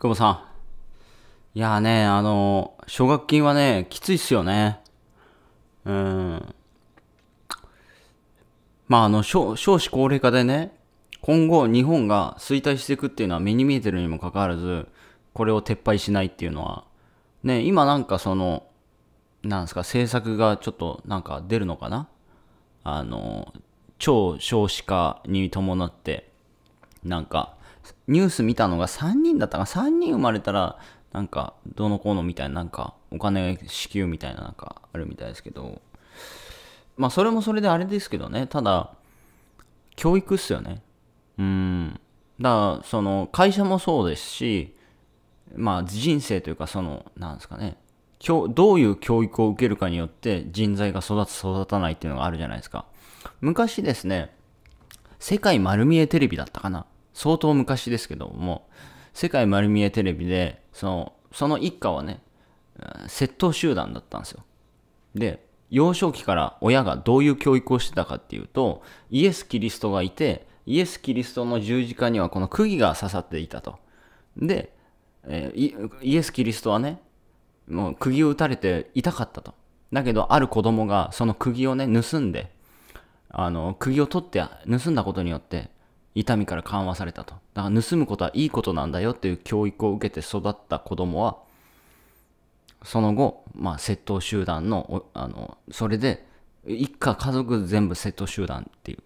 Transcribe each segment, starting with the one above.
久保さん。いやね、あの、奨学金はね、きついっすよね。うん。まあ、あの、少子高齢化でね、今後日本が衰退していくっていうのは目に見えてるにもかかわらず、これを撤廃しないっていうのは、ね、今なんかその、なんですか、政策がちょっとなんか出るのかなあの、超少子化に伴って、なんか、ニュース見たのが3人だったか3人生まれたら、なんか、どのこうのみたいな、なんか、お金支給みたいな、なんか、あるみたいですけど、まあ、それもそれであれですけどね、ただ、教育っすよね。うん。だから、その、会社もそうですし、まあ、人生というか、その、なんですかね、どういう教育を受けるかによって人材が育つ、育たないっていうのがあるじゃないですか。昔ですね、世界丸見えテレビだったかな。相当昔ですけども、世界丸見えテレビで、その、その一家はね、窃盗集団だったんですよ。で、幼少期から親がどういう教育をしてたかっていうと、イエス・キリストがいて、イエス・キリストの十字架にはこの釘が刺さっていたと。で、えー、イエス・キリストはね、もう釘を打たれて痛かったと。だけど、ある子供がその釘をね、盗んで、あの、釘を取って盗んだことによって、痛みから緩和されたと。だから盗むことはいいことなんだよっていう教育を受けて育った子供は、その後、まあ、窃盗集団の、あの、それで、一家家族全部窃盗集団っていう。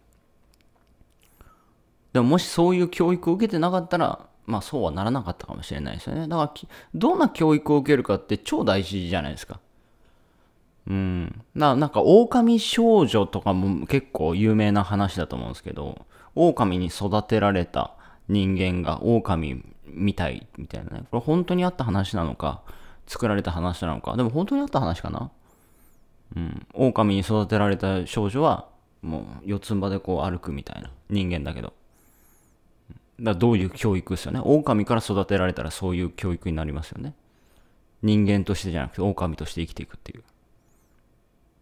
でももしそういう教育を受けてなかったら、まあそうはならなかったかもしれないですよね。だからどんな教育を受けるかって超大事じゃないですか。うん、ななんか狼少女とかも結構有名な話だと思うんですけど狼に育てられた人間が狼みたいみたいなねこれ本当にあった話なのか作られた話なのかでも本当にあった話かなうん狼に育てられた少女はもう四つん這でこう歩くみたいな人間だけどだからどういう教育ですよね狼から育てられたらそういう教育になりますよね人間としてじゃなくて狼として生きていくっていう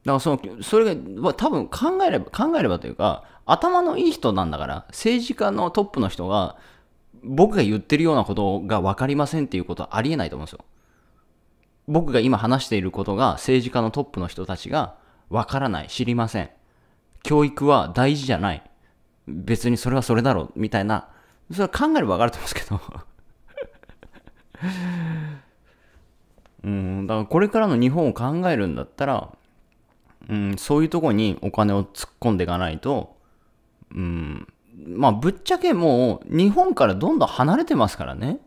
だからその、それが、多分考えれば、考えればというか、頭のいい人なんだから、政治家のトップの人が、僕が言ってるようなことが分かりませんっていうことはありえないと思うんですよ。僕が今話していることが政治家のトップの人たちが分からない、知りません。教育は大事じゃない。別にそれはそれだろう、みたいな。それは考えれば分かると思うんですけど。うん、だからこれからの日本を考えるんだったら、うん、そういうとこにお金を突っ込んでいかないと、うん、まあぶっちゃけもう日本からどんどん離れてますからね。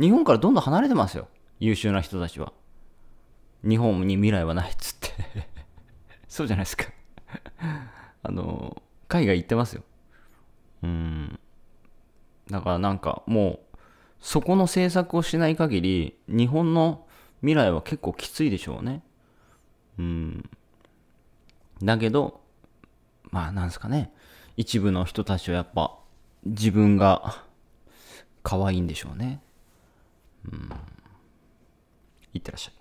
日本からどんどん離れてますよ。優秀な人たちは。日本に未来はないっつって そうじゃないですか あの、海外行ってますよ。うん。だからなんかもう、そこの政策をしない限り、日本の未来は結構きついでしょうね。うん。だけど、まあなんすかね、一部の人たちはやっぱ自分が可愛いんでしょうね。うん。いってらっしゃい。